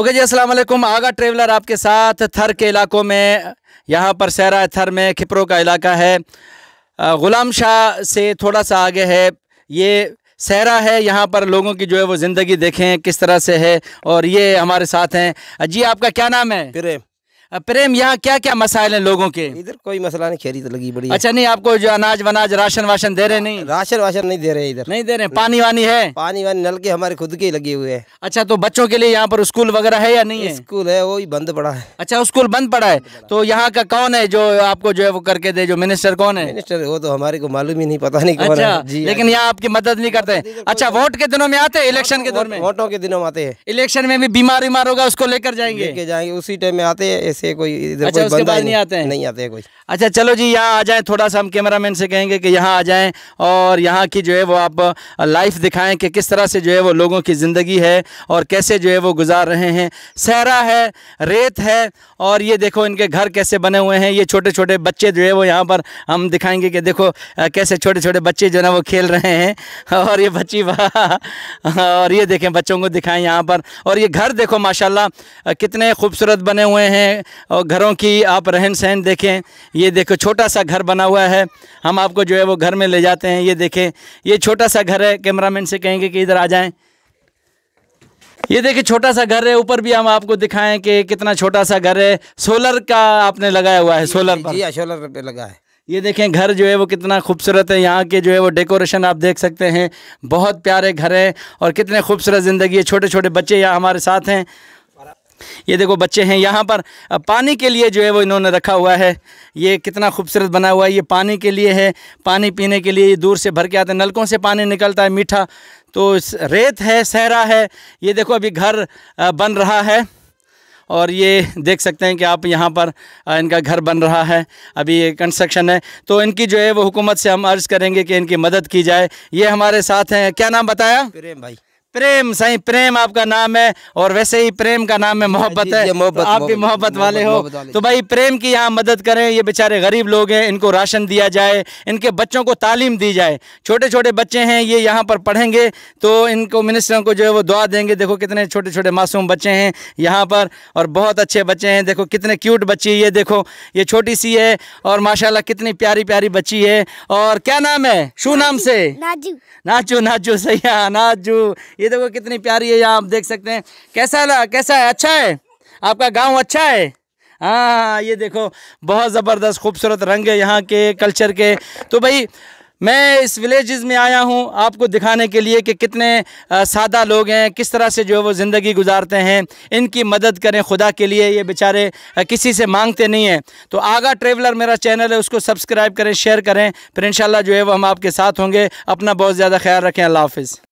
Okay ji Aslam Agha traveller आपके साथ थर के इलाकों में यहाँ पर सहरा थर में खिपरों का इलाका है ग़ुलाम शाह से थोड़ा सा आगे है ये सहरा है यहाँ पर लोगों की जो है वो ज़िंदगी देखें किस तरह से है और ये हमारे साथ हैं जी आपका क्या नाम है प्रेम प्रेम यहाँ क्या क्या मसाइल है लोगों के इधर कोई मसला नहीं तो लगी बड़ी अच्छा नहीं आपको जो अनाज वनाज राशन वाशन दे रहे नहीं राशन वाशन नहीं दे रहे इधर नहीं दे रहे पानी वानी है पानी वानी नल के हमारे खुद के लगे हुए हैं अच्छा तो बच्चों के लिए यहाँ पर स्कूल वगैरह है या नहीं है स्कूल है वो ही बंद पड़ा है अच्छा स्कूल बंद पड़ा है तो यहाँ का कौन है जो आपको जो है वो करके दे जो मिनिस्टर कौन है मिनिस्टर वो तो हमारे को मालूम ही नहीं पता नहीं अच्छा, हाँ। लेकिन यहाँ आपकी मदद नहीं करते अच्छा वोट के दिनों में आते हैं इलेक्शन के दौर में वोटों के दिनों में आते हैं इलेक्शन में भी बीमार बीमार होगा उसको लेकर जाएंगे जाएंगे उसी टाइम में आते हैं से कोई इधर अच्छा, कोई बंदा नहीं आते हैं नहीं आते हैं कोई अच्छा चलो जी यहाँ आ जाएं थोड़ा सा हम कैमरामैन से कहेंगे कि यहाँ आ जाएं और यहाँ की जो है वो आप लाइफ दिखाएं कि किस तरह से जो है वो लोगों की ज़िंदगी है और कैसे जो है वो गुजार रहे हैं सहरा है रेत है और ये देखो इनके घर कैसे बने हुए हैं ये छोटे छोटे बच्चे जो है वो यहाँ पर हम दिखाएंगे कि देखो कैसे छोटे छोटे बच्चे जो है वो खेल रहे हैं और ये बच्ची और ये देखें बच्चों को दिखाएँ यहाँ पर और ये घर देखो माशाला कितने खूबसूरत बने हुए हैं और घरों की आप रहन सहन देखें ये देखो छोटा सा घर बना हुआ है हम आपको जो है वो घर में ले जाते हैं ये देखें ये छोटा सा घर है कैमरामैन से कहेंगे कि इधर आ जाएँ ये देखिए छोटा सा घर है ऊपर भी हम आपको दिखाएं कि कितना छोटा सा घर है सोलर का आपने लगाया हुआ है सोलर पर जी हाँ, सोलर पे लगा है ये देखें घर जो है वो कितना खूबसूरत है यहाँ के जो है वो डेकोरेशन आप देख सकते हैं बहुत प्यारे घर हैं और कितने खूबसूरत ज़िंदगी है छोटे छोटे बच्चे यहाँ हमारे साथ हैं ये देखो बच्चे हैं यहाँ पर पानी के लिए जो है वो इन्होंने रखा हुआ है ये कितना खूबसूरत बना हुआ है ये पानी के लिए है पानी पीने के लिए दूर से भर के आते हैं नलकों से पानी निकलता है मीठा तो रेत है सहरा है ये देखो अभी घर बन रहा है और ये देख सकते हैं कि आप यहाँ पर इनका घर बन रहा है अभी ये कंस्ट्रक्शन है तो इनकी जो है वो हुकूमत से हम अर्ज़ करेंगे कि इनकी मदद की जाए ये हमारे साथ हैं क्या नाम बताया प्रेम भाई प्रेम सही प्रेम आपका नाम है और वैसे ही प्रेम का नाम है हाँ मोहब्बत है तो मोहब्बत तो आप भी मोहब्बत वाले हो तो भाई प्रेम की यहाँ मदद करें ये बेचारे गरीब लोग हैं इनको राशन दिया जाए इनके बच्चों को तालीम दी जाए छोटे छोटे बच्चे हैं ये यहाँ पर पढ़ेंगे तो इनको मिनिस्टरों को जो है वो दुआ देंगे देखो कितने छोटे छोटे मासूम बच्चे हैं यहाँ पर और बहुत अच्छे बच्चे हैं देखो कितने क्यूट बच्ची ये देखो ये छोटी सी है और माशाला कितनी प्यारी प्यारी बच्ची है और क्या नाम है शू नाम से नाचू नाचू नाचू सैया हाँ, नाचू ये देखो कितनी प्यारी है यहाँ आप देख सकते हैं कैसा ला कैसा है अच्छा है आपका गाँव अच्छा है हाँ ये देखो बहुत ज़बरदस्त खूबसूरत रंग है यहाँ के कल्चर के तो भाई मैं इस विलेजेस में आया हूँ आपको दिखाने के लिए कि कितने सादा लोग हैं किस तरह से जो है वो ज़िंदगी गुजारते हैं इनकी मदद करें खुदा के लिए ये बेचारे किसी से मांगते नहीं हैं तो आगा ट्रेवलर मेरा चैनल है उसको सब्सक्राइब करें शेयर करें फिर इन जो है वो हम आपके साथ होंगे अपना बहुत ज़्यादा ख्याल रखें अल्लाह हाफिज़